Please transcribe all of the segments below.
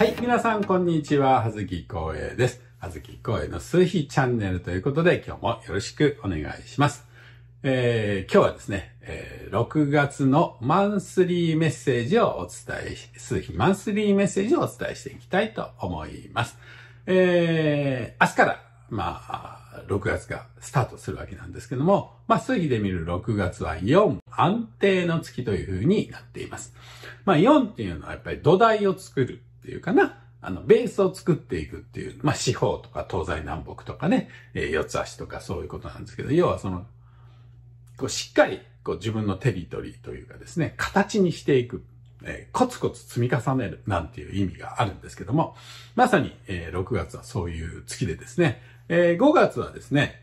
はい、皆さんこんにちは、はずきこうえいです。はずきこうえいの数秘チャンネルということで、今日もよろしくお願いします。えー、今日はですね、えー、6月のマンスリーメッセージをお伝えし、数秘マンスリーメッセージをお伝えしていきたいと思います。えー、明日から、まあ、6月がスタートするわけなんですけども、まあ、数比で見る6月は4安定の月という風になっています。まあ、4っていうのはやっぱり土台を作るっていうかな。あの、ベースを作っていくっていう、まあ、四方とか東西南北とかね、えー、四つ足とかそういうことなんですけど、要はその、こう、しっかり、こう、自分のテリトリーというかですね、形にしていく、えー、コツコツ積み重ねるなんていう意味があるんですけども、まさに、えー、6月はそういう月でですね、えー、5月はですね、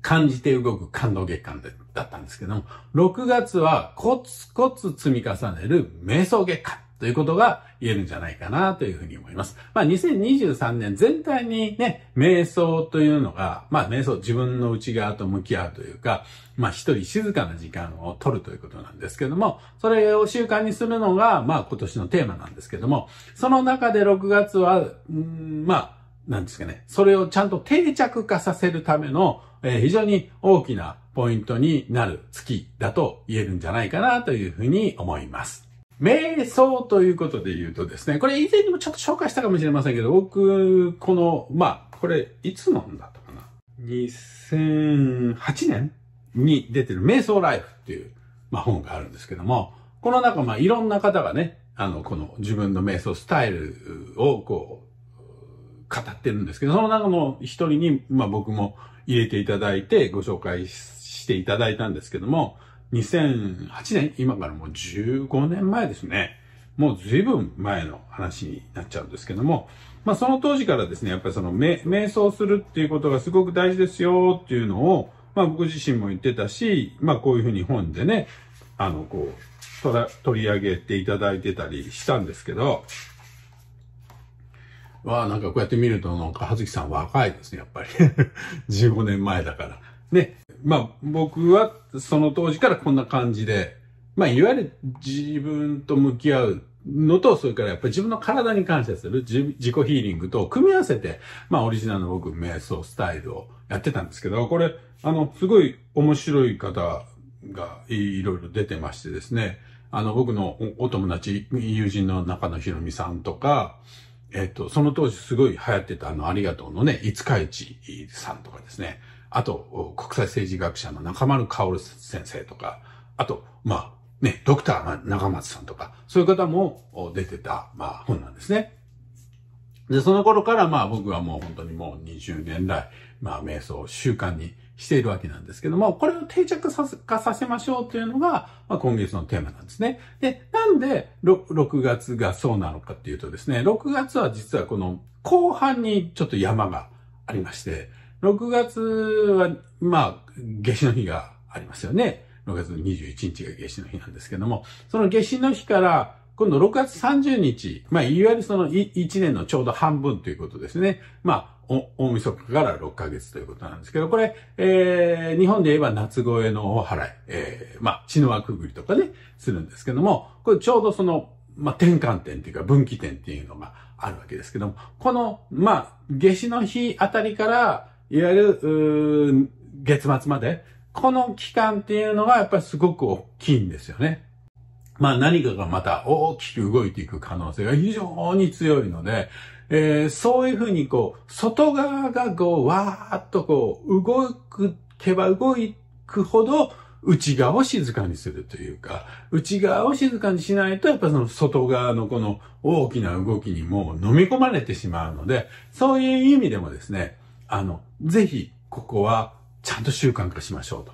感じて動く感動月間でだったんですけども、6月はコツコツ積み重ねる瞑想月間。ということが言えるんじゃないかなというふうに思います。まあ、2023年全体にね、瞑想というのが、まあ、瞑想、自分の内側と向き合うというか、まあ、一人静かな時間を取るということなんですけども、それを習慣にするのが、まあ、今年のテーマなんですけども、その中で6月は、んまあ、なんですかね、それをちゃんと定着化させるための、えー、非常に大きなポイントになる月だと言えるんじゃないかなというふうに思います。瞑想ということで言うとですね、これ以前にもちょっと紹介したかもしれませんけど、僕、この、まあ、これ、いつ飲んだったかな ?2008 年に出てる瞑想ライフっていう、まあ、本があるんですけども、この中、まあ、いろんな方がね、あの、この自分の瞑想スタイルを、こう、語ってるんですけど、その中の一人に、まあ、僕も入れていただいて、ご紹介していただいたんですけども、2008年、今からもう15年前ですね。もう随分前の話になっちゃうんですけども、まあその当時からですね、やっぱりその瞑想するっていうことがすごく大事ですよっていうのを、まあ僕自身も言ってたし、まあこういうふうに本でね、あのこう、取り上げていただいてたりしたんですけど、わあ、なんかこうやって見ると、なんか、はずきさん若いですね、やっぱり。15 年前だから。で、まあ僕はその当時からこんな感じで、まあいわゆる自分と向き合うのと、それからやっぱり自分の体に感謝する自己ヒーリングと組み合わせて、まあオリジナルの僕、瞑想スタイルをやってたんですけど、これ、あの、すごい面白い方がいろいろ出てましてですね、あの、僕のお友達、友人の中野ひろみさんとか、えっと、その当時すごい流行ってたあの、ありがとうのね、五日市さんとかですね、あと、国際政治学者の中丸薫先生とか、あと、まあ、ね、ドクター長松さんとか、そういう方も出てた、まあ、本なんですね。で、その頃からまあ僕はもう本当にもう20年来、まあ瞑想を習慣にしているわけなんですけども、これを定着させ、化させましょうというのが、まあ、今月のテーマなんですね。で、なんで 6, 6月がそうなのかっていうとですね、6月は実はこの後半にちょっと山がありまして、6月は、まあ、夏至の日がありますよね。6月21日が夏至の日なんですけども、その夏至の日から、今度6月30日、まあ、いわゆるその1年のちょうど半分ということですね。まあ、お大晦日から6ヶ月ということなんですけど、これ、えー、日本で言えば夏越えのお払い、えー、まあ、血の輪くぐりとかね、するんですけども、これちょうどその、まあ、転換点っていうか分岐点っていうのがあるわけですけども、この、まあ、夏至の日あたりから、いわゆる、月末まで、この期間っていうのがやっぱりすごく大きいんですよね。まあ何かがまた大きく動いていく可能性が非常に強いので、えー、そういうふうにこう、外側がこう、わーっとこう、動けば動くほど、内側を静かにするというか、内側を静かにしないと、やっぱその外側のこの大きな動きにもう飲み込まれてしまうので、そういう意味でもですね、あの、ぜひ、ここは、ちゃんと習慣化しましょ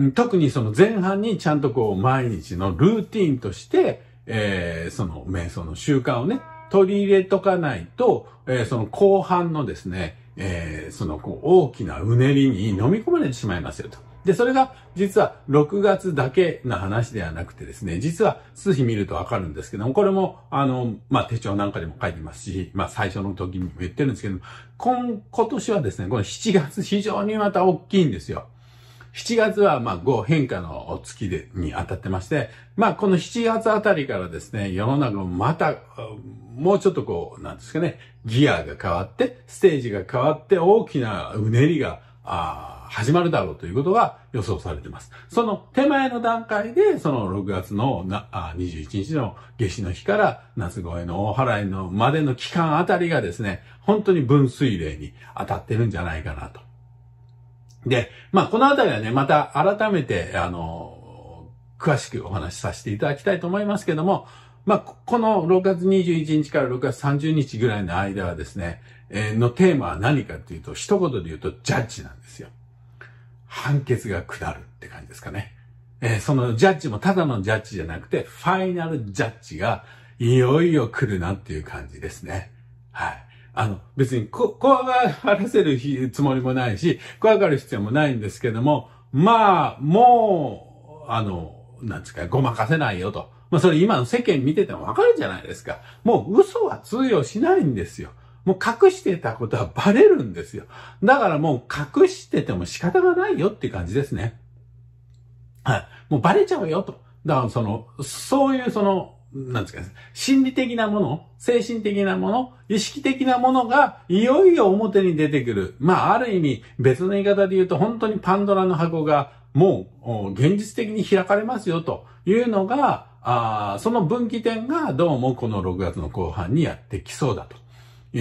うと。特にその前半にちゃんとこう毎日のルーティンとして、えー、その瞑想の習慣をね、取り入れとかないと、えー、その後半のですね、えー、そのこう大きなうねりに飲み込まれてしまいますよと。で、それが実は6月だけの話ではなくてですね、実は数日見るとわかるんですけども、これも、あの、まあ、手帳なんかでも書いてますし、まあ、最初の時にも言ってるんですけども、今、今年はですね、この7月非常にまた大きいんですよ。7月は、まあ、5変化の月で、に当たってまして、まあ、この7月あたりからですね、世の中もまた、もうちょっとこう、なんですかね、ギアが変わって、ステージが変わって、大きなうねりが、あ始まるだろうということが予想されています。その手前の段階で、その6月のなあ21日の夏至の日から夏越えの大払いのまでの期間あたりがですね、本当に分水嶺に当たってるんじゃないかなと。で、まあ、このあたりはね、また改めて、あの、詳しくお話しさせていただきたいと思いますけども、まあ、この6月21日から6月30日ぐらいの間はですね、えー、のテーマは何かっていうと、一言で言うとジャッジなんですよ。判決が下るって感じですかね。えー、そのジャッジもただのジャッジじゃなくて、ファイナルジャッジがいよいよ来るなっていう感じですね。はい。あの、別にこ、怖がらせるつもりもないし、怖がる必要もないんですけども、まあ、もう、あの、なんですか、ごまかせないよと。まあ、それ今の世間見ててもわかるじゃないですか。もう嘘は通用しないんですよ。もう隠してたことはバレるんですよ。だからもう隠してても仕方がないよっていう感じですね。はい。もうバレちゃうよと。だからその、そういうその、なんですかね、心理的なもの、精神的なもの、意識的なものが、いよいよ表に出てくる。まあ、ある意味、別の言い方で言うと、本当にパンドラの箱が、もう、現実的に開かれますよ、というのが、あその分岐点が、どうもこの6月の後半にやってきそうだと。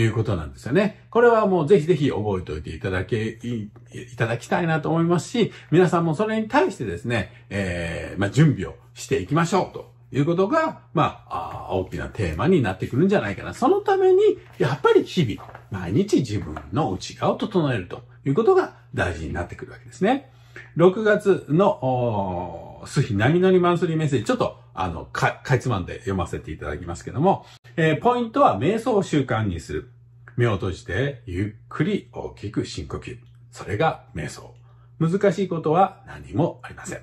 いうことなんですよね。これはもうぜひぜひ覚えておいていただけ、いただきたいなと思いますし、皆さんもそれに対してですね、えー、まあ、準備をしていきましょうということが、まあ、あ大きなテーマになってくるんじゃないかな。そのために、やっぱり日々、毎日自分の内側を整えるということが大事になってくるわけですね。6月の、すひなみのりマンスリーメッセージ、ちょっとあの、か、かいつまんで読ませていただきますけども、えー、ポイントは瞑想を習慣にする。目を閉じて、ゆっくり大きく深呼吸。それが瞑想。難しいことは何もありません。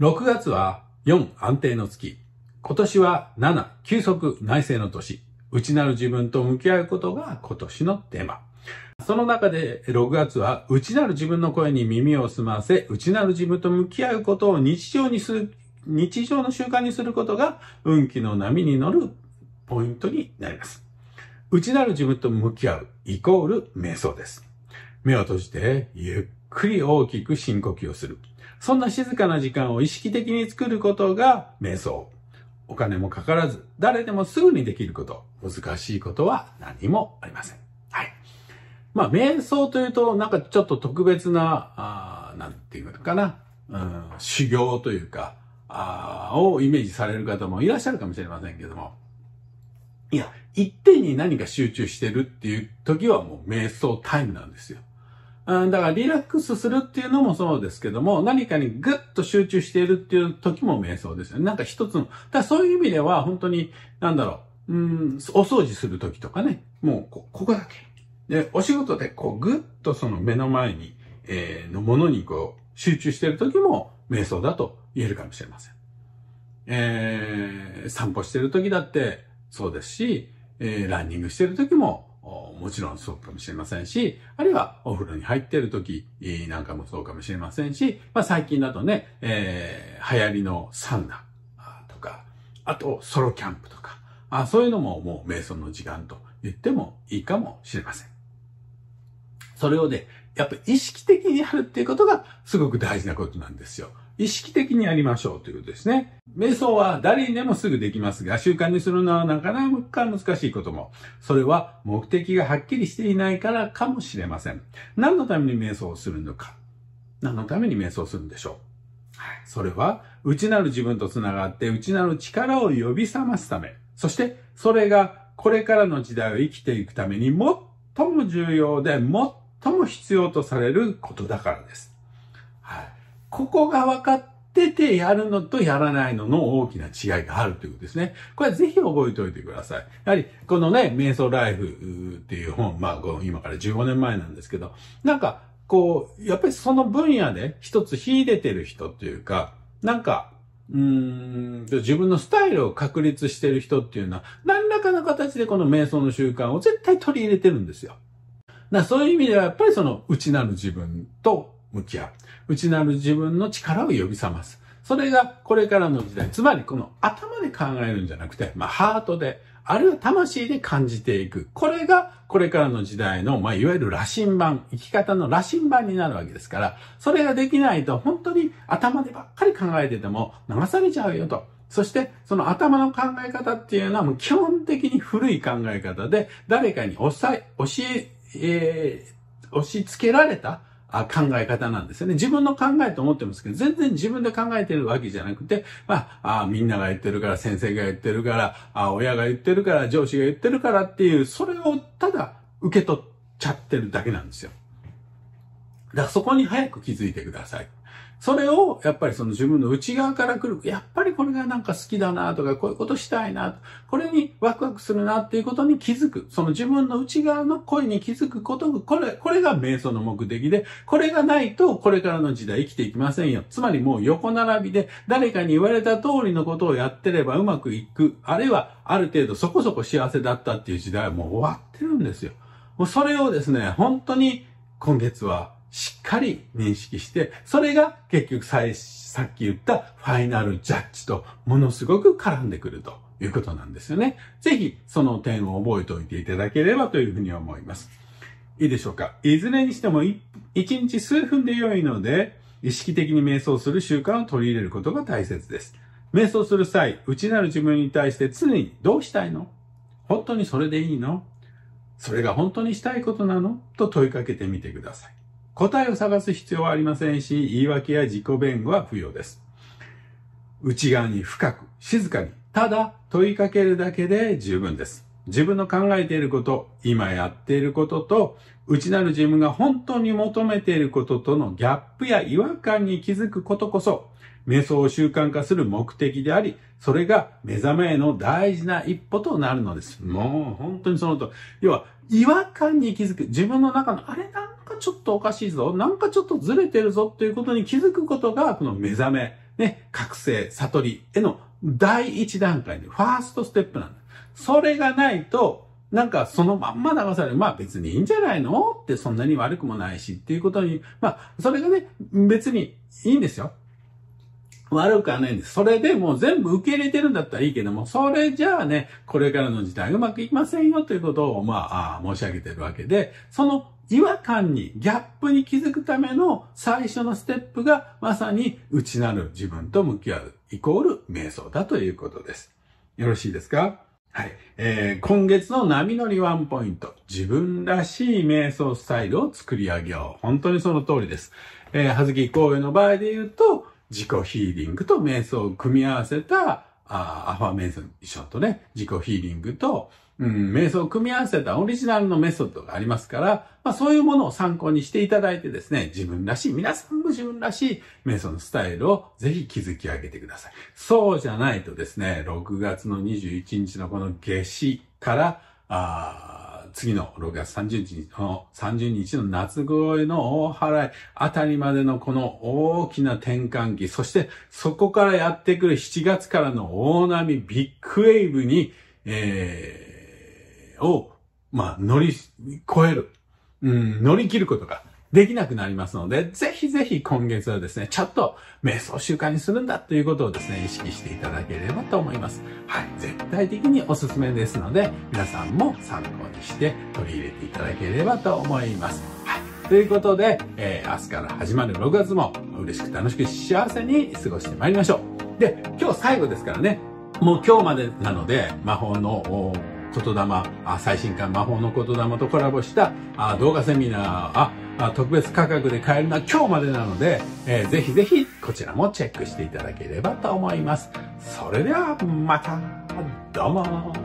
6月は4安定の月。今年は7休息内省の年。内なる自分と向き合うことが今年のテーマ。その中で6月は内なる自分の声に耳を澄ませ、内なる自分と向き合うことを日常にする日常の習慣にすることが運気の波に乗るポイントになります。内なる自分と向き合うイコール瞑想です。目を閉じてゆっくり大きく深呼吸をする。そんな静かな時間を意識的に作ることが瞑想。お金もかからず、誰でもすぐにできること、難しいことは何もありません。はい。まあ、瞑想というと、なんかちょっと特別な、あなんていうのかな、うん、修行というか、をイメージされる方もいらっしゃるかもしれませんけども、いや、一点に何か集中してるっていう時はもう瞑想タイムなんですよ。うん、だからリラックスするっていうのもそうですけども、何かにぐっと集中しているっていう時も瞑想ですよね。なんか一つの、だそういう意味では本当に、なんだろう、うん、お掃除する時とかね、もうここだけ。で、お仕事でこうぐっとその目の前に、えー、のものにこう集中してる時も瞑想だと言えるかもしれません。えー、散歩してる時だってそうですし、えー、ランニングしてる時ももちろんそうかもしれませんし、あるいはお風呂に入ってる時なんかもそうかもしれませんし、まあ最近だとね、えー、流行りのサウナとか、あとソロキャンプとか、あそういうのももう瞑想の時間と言ってもいいかもしれません。それをね、やっぱ意識的にやるっていうことがすごく大事なことなんですよ。意識的にやりましょうということですね。瞑想は誰にでもすぐできますが、習慣にするのはなかなか難しいことも、それは目的がはっきりしていないからかもしれません。何のために瞑想をするのか何のために瞑想するんでしょうそれは、内なる自分と繋がって、内なる力を呼び覚ますため、そして、それがこれからの時代を生きていくために最も重要で最も必要とされることだからです。ここが分かっててやるのとやらないのの大きな違いがあるということですね。これはぜひ覚えておいてください。やはり、このね、瞑想ライフっていう本、まあ、今から15年前なんですけど、なんか、こう、やっぱりその分野で一つ秀でてる人っていうか、なんか、うん自分のスタイルを確立してる人っていうのは、何らかの形でこの瞑想の習慣を絶対取り入れてるんですよ。そういう意味では、やっぱりその内なる自分と向き合う。内なる自分の力を呼び覚ます。それがこれからの時代。つまりこの頭で考えるんじゃなくて、まあハートで、あるいは魂で感じていく。これがこれからの時代の、まあいわゆる羅針盤、生き方の羅針盤になるわけですから、それができないと本当に頭でばっかり考えてても流されちゃうよと。そして、その頭の考え方っていうのはもう基本的に古い考え方で、誰かに押さえ、押し、えー、押し付けられた考え方なんですよね。自分の考えと思ってますけど、全然自分で考えてるわけじゃなくて、まあ、あみんなが言ってるから、先生が言ってるから、あ親が言ってるから、上司が言ってるからっていう、それをただ受け取っちゃってるだけなんですよ。だからそこに早く気づいてください。それを、やっぱりその自分の内側から来る、やっぱりこれがなんか好きだなとか、こういうことしたいな、これにワクワクするなっていうことに気づく。その自分の内側の声に気づくこと、が、これ、これが瞑想の目的で、これがないとこれからの時代生きていきませんよ。つまりもう横並びで誰かに言われた通りのことをやってればうまくいく。あるいはある程度そこそこ幸せだったっていう時代はもう終わってるんですよ。もうそれをですね、本当に今月はしっかり認識して、それが結局さっき言ったファイナルジャッジとものすごく絡んでくるということなんですよね。ぜひその点を覚えておいていただければというふうに思います。いいでしょうかいずれにしても1日数分で良いので、意識的に瞑想する習慣を取り入れることが大切です。瞑想する際、内なる自分に対して常にどうしたいの本当にそれでいいのそれが本当にしたいことなのと問いかけてみてください。答えを探す必要はありませんし、言い訳や自己弁護は不要です。内側に深く、静かに、ただ問いかけるだけで十分です。自分の考えていること、今やっていることと、内なる自分が本当に求めていることとのギャップや違和感に気づくことこそ、瞑想を習慣化する目的であり、それが目覚めへの大事な一歩となるのです。もう本当にそのと。要は、違和感に気づく。自分の中の、あれなんかちょっとおかしいぞ。なんかちょっとずれてるぞっていうことに気づくことが、この目覚め、ね、覚醒、悟りへの第一段階で、ファーストステップなんだ。それがないと、なんかそのまんま流される。まあ別にいいんじゃないのってそんなに悪くもないしっていうことに、まあそれがね、別にいいんですよ。悪くはないんです。それでもう全部受け入れてるんだったらいいけども、それじゃあね、これからの時代うまくいきませんよということを、まあ、申し上げてるわけで、その違和感に、ギャップに気づくための最初のステップが、まさに内なる自分と向き合う、イコール瞑想だということです。よろしいですかはい。えー、今月の波乗りワンポイント。自分らしい瞑想スタイルを作り上げよう。本当にその通りです。えー、はずき公園の場合で言うと、自己ヒーリングと瞑想を組み合わせたあアファメーションとね、自己ヒーリングと、うん、瞑想を組み合わせたオリジナルのメソッドがありますから、まあそういうものを参考にしていただいてですね、自分らしい、皆さんも自分らしい瞑想のスタイルをぜひ築き上げてください。そうじゃないとですね、6月の21日のこの夏至から、あ次の6月30日の、30日の夏越えの大払いあたりまでのこの大きな転換期、そしてそこからやってくる7月からの大波、ビッグウェーブに、えー、を、まあ、乗り越える。うん、乗り切ることができなくなりますので、ぜひぜひ今月はですね、ちょっと瞑想習慣にするんだということをですね、意識していただければと思います。はい、絶対的におすすめですので、皆さんも参考にして取り入れていただければと思います。はい、ということで、えー、明日から始まる6月も嬉しく楽しく幸せに過ごしてまいりましょう。で、今日最後ですからね、もう今日までなので、魔法の言霊、最新刊魔法の言霊とコラボした動画セミナー、特別価格で買えるのは今日までなので、えー、ぜひぜひこちらもチェックしていただければと思います。それではまた、どうも。